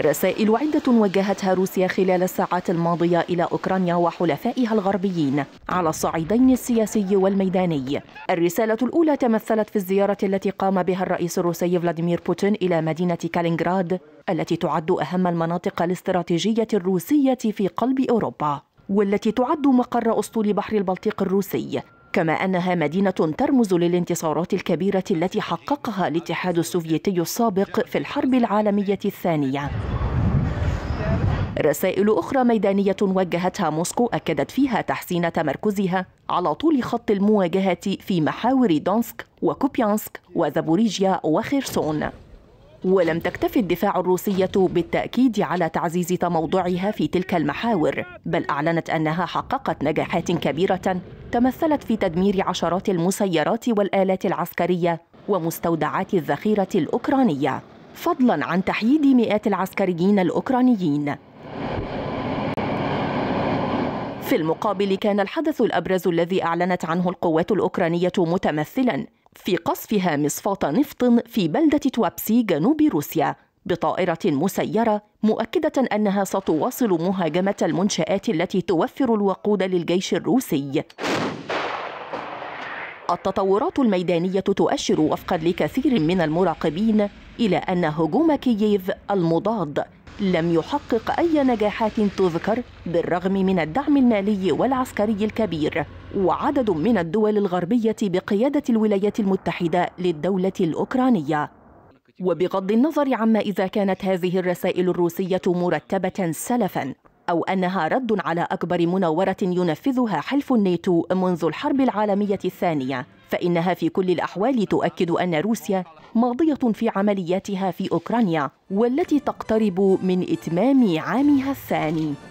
رسائل عدة وجهتها روسيا خلال الساعات الماضية إلى أوكرانيا وحلفائها الغربيين على الصعيدين السياسي والميداني الرسالة الأولى تمثلت في الزيارة التي قام بها الرئيس الروسي فلاديمير بوتين إلى مدينة كالينغراد التي تعد أهم المناطق الاستراتيجية الروسية في قلب أوروبا والتي تعد مقر أسطول بحر البلطيق الروسي كما أنها مدينة ترمز للانتصارات الكبيرة التي حققها الاتحاد السوفيتي السابق في الحرب العالمية الثانية رسائل أخرى ميدانية وجهتها موسكو أكدت فيها تحسين تمركزها على طول خط المواجهة في محاور دونسك وكوبيانسك وزابوريجيا وخيرسون ولم تكتف الدفاع الروسية بالتأكيد على تعزيز تموضعها في تلك المحاور بل أعلنت أنها حققت نجاحات كبيرة تمثلت في تدمير عشرات المسيرات والآلات العسكرية ومستودعات الذخيرة الأوكرانية فضلا عن تحييد مئات العسكريين الأوكرانيين في المقابل كان الحدث الأبرز الذي أعلنت عنه القوات الأوكرانية متمثلا في قصفها مصفاة نفط في بلدة توابسي جنوب روسيا بطائرة مسيرة مؤكدة أنها ستواصل مهاجمة المنشآت التي توفر الوقود للجيش الروسي التطورات الميدانية تؤشر وفقا لكثير من المراقبين إلى أن هجوم كييف المضاد لم يحقق أي نجاحات تذكر بالرغم من الدعم المالي والعسكري الكبير وعدد من الدول الغربية بقيادة الولايات المتحدة للدولة الأوكرانية وبغض النظر عما إذا كانت هذه الرسائل الروسية مرتبة سلفاً أو أنها رد على أكبر مناورة ينفذها حلف الناتو منذ الحرب العالمية الثانية فإنها في كل الأحوال تؤكد أن روسيا ماضية في عملياتها في أوكرانيا والتي تقترب من إتمام عامها الثاني